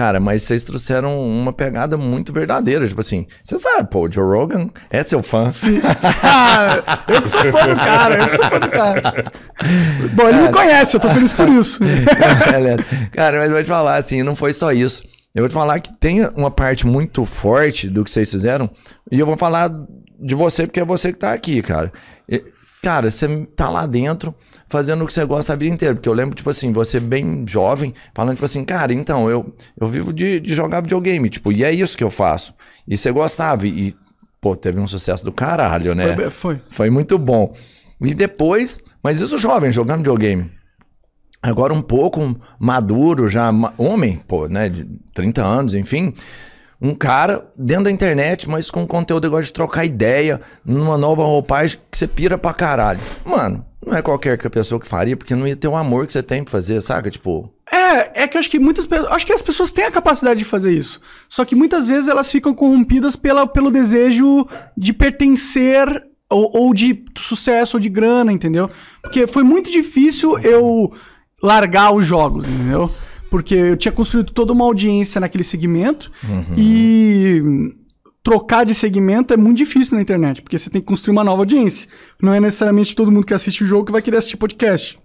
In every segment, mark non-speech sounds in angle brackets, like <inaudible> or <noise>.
Cara, mas vocês trouxeram uma pegada muito verdadeira. Tipo assim, você sabe, pô, o Joe Rogan é seu fã. Sim. <laughs> Ah, eu que sou fã do cara, eu que sou fã do cara. Bom, ele cara... me conhece, eu tô feliz por isso. <laughs> É. cara, mas vou te falar, assim, não foi só isso. Eu vou te falar que tem uma parte muito forte do que vocês fizeram. E eu vou falar de você, porque é você que tá aqui, cara. Cara, você tá lá dentro fazendo o que você gosta a vida inteira. Porque eu lembro, tipo assim, você bem jovem, falando, tipo assim, cara, então, eu, eu vivo de, de jogar videogame, tipo, e é isso que eu faço. E você gostava, e, pô, teve um sucesso do caralho, né? Foi. Foi, foi muito bom. E depois, mas isso jovem, jogando videogame. Agora um pouco maduro, já homem, pô, né, de 30 anos, enfim um cara dentro da internet, mas com conteúdo igual de trocar ideia, numa nova roupagem que você pira pra caralho. Mano, não é qualquer que a pessoa que faria, porque não ia ter o amor que você tem pra fazer, saca? Tipo. É, é que acho que muitas pessoas. Acho que as pessoas têm a capacidade de fazer isso. Só que muitas vezes elas ficam corrompidas pela, pelo desejo de pertencer ou, ou de sucesso ou de grana, entendeu? Porque foi muito difícil eu largar os jogos, entendeu? Porque eu tinha construído toda uma audiência naquele segmento uhum. e trocar de segmento é muito difícil na internet, porque você tem que construir uma nova audiência. Não é necessariamente todo mundo que assiste o jogo que vai querer assistir podcast.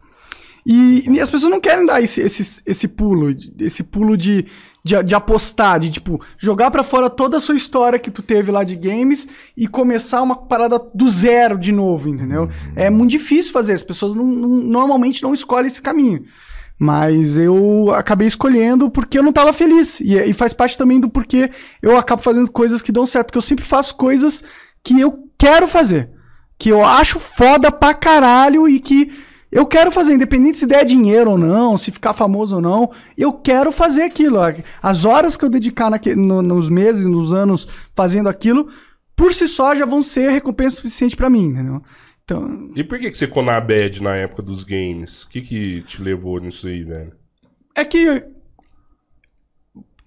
E, e as pessoas não querem dar esse, esse, esse pulo, esse pulo de, de, de apostar, de tipo, jogar para fora toda a sua história que tu teve lá de games e começar uma parada do zero de novo, entendeu? Uhum. É muito difícil fazer, as pessoas não, não, normalmente não escolhem esse caminho. Mas eu acabei escolhendo porque eu não estava feliz. E, e faz parte também do porquê eu acabo fazendo coisas que dão certo. Porque eu sempre faço coisas que eu quero fazer. Que eu acho foda pra caralho e que eu quero fazer, independente se der dinheiro ou não, se ficar famoso ou não, eu quero fazer aquilo. As horas que eu dedicar naque, no, nos meses, nos anos fazendo aquilo, por si só já vão ser recompensa suficiente para mim, entendeu? Então... E por que, que você ficou na bad na época dos games? O que, que te levou nisso aí, velho? É que.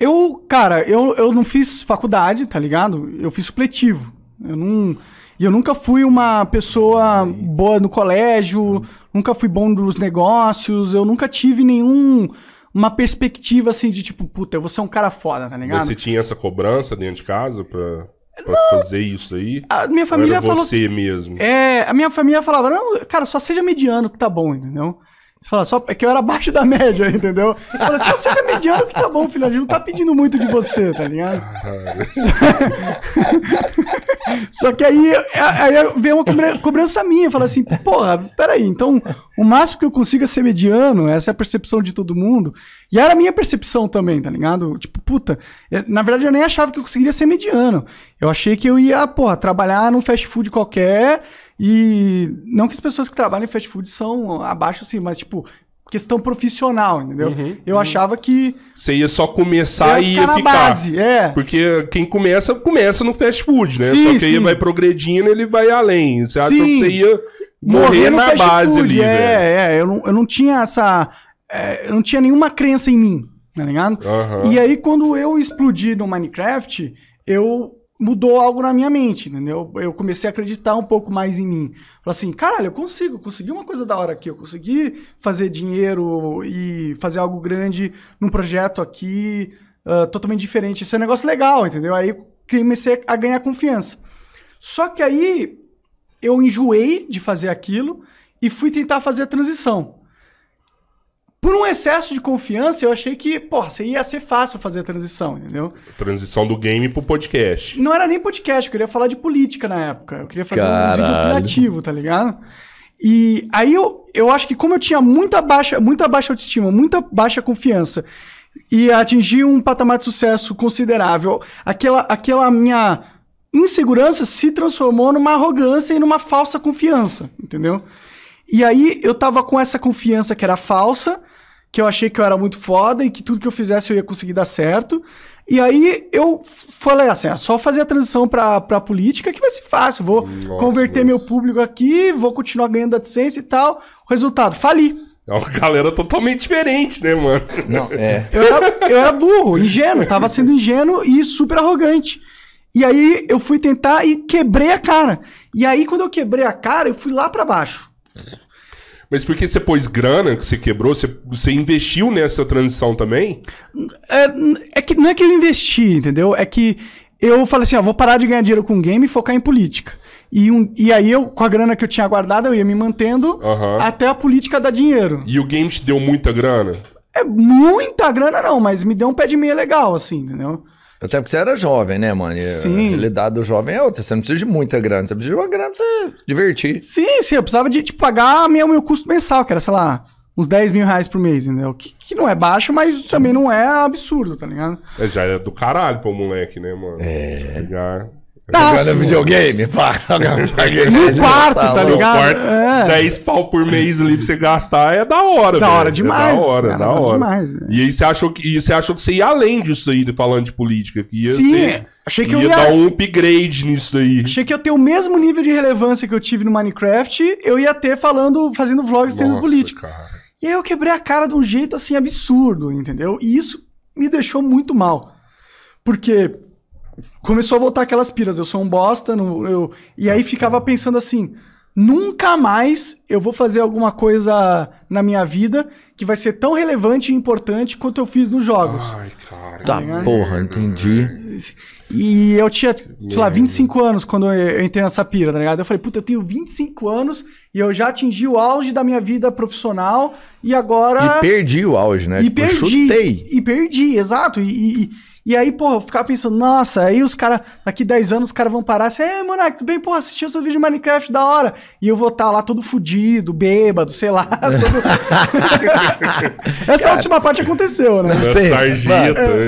Eu, cara, eu, eu não fiz faculdade, tá ligado? Eu fiz supletivo. Eu não. E eu nunca fui uma pessoa boa no colégio, nunca fui bom nos negócios, eu nunca tive nenhum uma perspectiva assim de tipo, puta, eu vou ser um cara foda, tá ligado? Você tinha essa cobrança dentro de casa pra, Pra fazer isso aí? A minha família falou. você mesmo. É, a minha família falava, não, cara, só seja mediano que tá bom, entendeu? fala, só é que eu era abaixo da média, <laughs> entendeu? Fala, se você é mediano, que tá bom, filho. A gente não tá pedindo muito de você, tá ligado? Só... só, que aí, aí veio uma cobrança minha. Fala assim, porra, peraí. Então, o máximo que eu consiga é ser mediano, essa é a percepção de todo mundo. E era a minha percepção também, tá ligado? Tipo, puta, eh, na verdade eu nem achava que eu conseguiria ser mediano. Eu achei que eu ia, porra, trabalhar num fast food qualquer e não que as pessoas que trabalham em fast food são abaixo assim, mas tipo, questão profissional, entendeu? Uhum, eu uhum. achava que. Você ia só começar e ia ficar. ficar. Base, é. Porque quem começa, começa no fast food, né? Sim, só que sim. aí vai progredindo ele vai além. Você acha que você ia morrer, morrer na base food, ali. É, velho. é. Eu não, eu não tinha essa. É, eu não tinha nenhuma crença em mim, tá ligado? Uhum. E aí, quando eu explodi no Minecraft, eu mudou algo na minha mente, entendeu? Eu comecei a acreditar um pouco mais em mim. Falei assim, caralho, eu consigo, eu consegui uma coisa da hora aqui, eu consegui fazer dinheiro e fazer algo grande num projeto aqui uh, totalmente diferente. Isso é um negócio legal, entendeu? Aí comecei a ganhar confiança. Só que aí eu enjoei de fazer aquilo e fui tentar fazer a transição. Por um excesso de confiança, eu achei que, porra, ia ser fácil fazer a transição, entendeu? Transição do game pro podcast. Não era nem podcast, eu queria falar de política na época. Eu queria fazer Caralho. um vídeo operativo, tá ligado? E aí eu, eu acho que como eu tinha muita baixa, muita baixa autoestima, muita baixa confiança e atingi um patamar de sucesso considerável, aquela, aquela minha insegurança se transformou numa arrogância e numa falsa confiança, entendeu? E aí eu tava com essa confiança que era falsa que eu achei que eu era muito foda e que tudo que eu fizesse eu ia conseguir dar certo. E aí eu falei assim, é só fazer a transição pra, a política que vai ser fácil. Vou nossa, converter nossa. meu público aqui, vou continuar ganhando AdSense e tal. O resultado, fali. É uma galera totalmente diferente, né, mano? Não, é. <laughs> Eu era, eu era burro, ingênuo, tava <laughs> sendo ingênuo e super arrogante. E aí eu fui tentar e quebrei a cara. E aí quando eu quebrei a cara, eu fui lá para baixo. Mas porque você pôs grana que você quebrou, você, você investiu nessa transição também? É, é, que não é que eu investi, entendeu? É que eu falei assim, ó, vou parar de ganhar dinheiro com game e focar em política. E, um, e aí eu, com a grana que eu tinha guardada, eu ia me mantendo uhum. até a política dar dinheiro. E o game te deu muita grana? É, muita grana não, mas me deu um pé de meia legal, assim, entendeu? Até porque você era jovem, né, mano? E Sim. A realidade do jovem é outra. Você não precisa de muita grana. Você precisa de uma grana pra você se divertir. Sim, sim. Eu precisava de, de pagar meu, meu custo mensal, que era, sei lá, uns 10 mil reais por mês, entendeu? Que, que não é baixo, mas sim. também não é absurdo, tá ligado? É, já é do caralho pro moleque, né, mano? É. Pegar... Tá. tá, jogando senhor. videogame, <laughs> pá. No quarto, tá ligado? Quarto, é. 10 pau por mês ali pra você gastar é da hora, Da é hora demais. É né? da hora, da hora. Demais, e aí você achou, que, você achou que você ia além disso aí, falando de política. Que ia Sim, achei que ia eu ia... dar um upgrade nisso aí. Achei que eu ter o mesmo nível de relevância que eu tive no Minecraft, eu ia ter falando, fazendo vlogs tendo política. Cara. E aí eu quebrei a cara de um jeito, assim, absurdo, entendeu? E isso me deixou muito mal. Porque começou a voltar aquelas piras. Eu sou um bosta. Não, eu... E aí ficava pensando assim: nunca mais eu vou fazer alguma coisa na minha vida que vai ser tão relevante e importante quanto eu fiz nos jogos. Ai, cara. Tá, tá. porra, entendi. E eu tinha, sei lá, 25 anos quando eu entrei nessa pira, tá ligado? Eu falei, puta, eu tenho 25 anos e eu já atingi o auge da minha vida profissional e agora. E perdi o auge, né? E tipo, perdi. Chutei. E perdi, exato. E, e, e aí, porra, eu ficava pensando, nossa, aí os caras, daqui 10 anos, os caras vão parar assim, é, Monark, tudo bem? Porra, assistiu seu vídeo de Minecraft, da hora. E eu vou estar tá lá todo fudido, bêbado, sei lá. <laughs> Todo... <laughs> Essa é cara, última parte aconteceu, né? Sarjeta.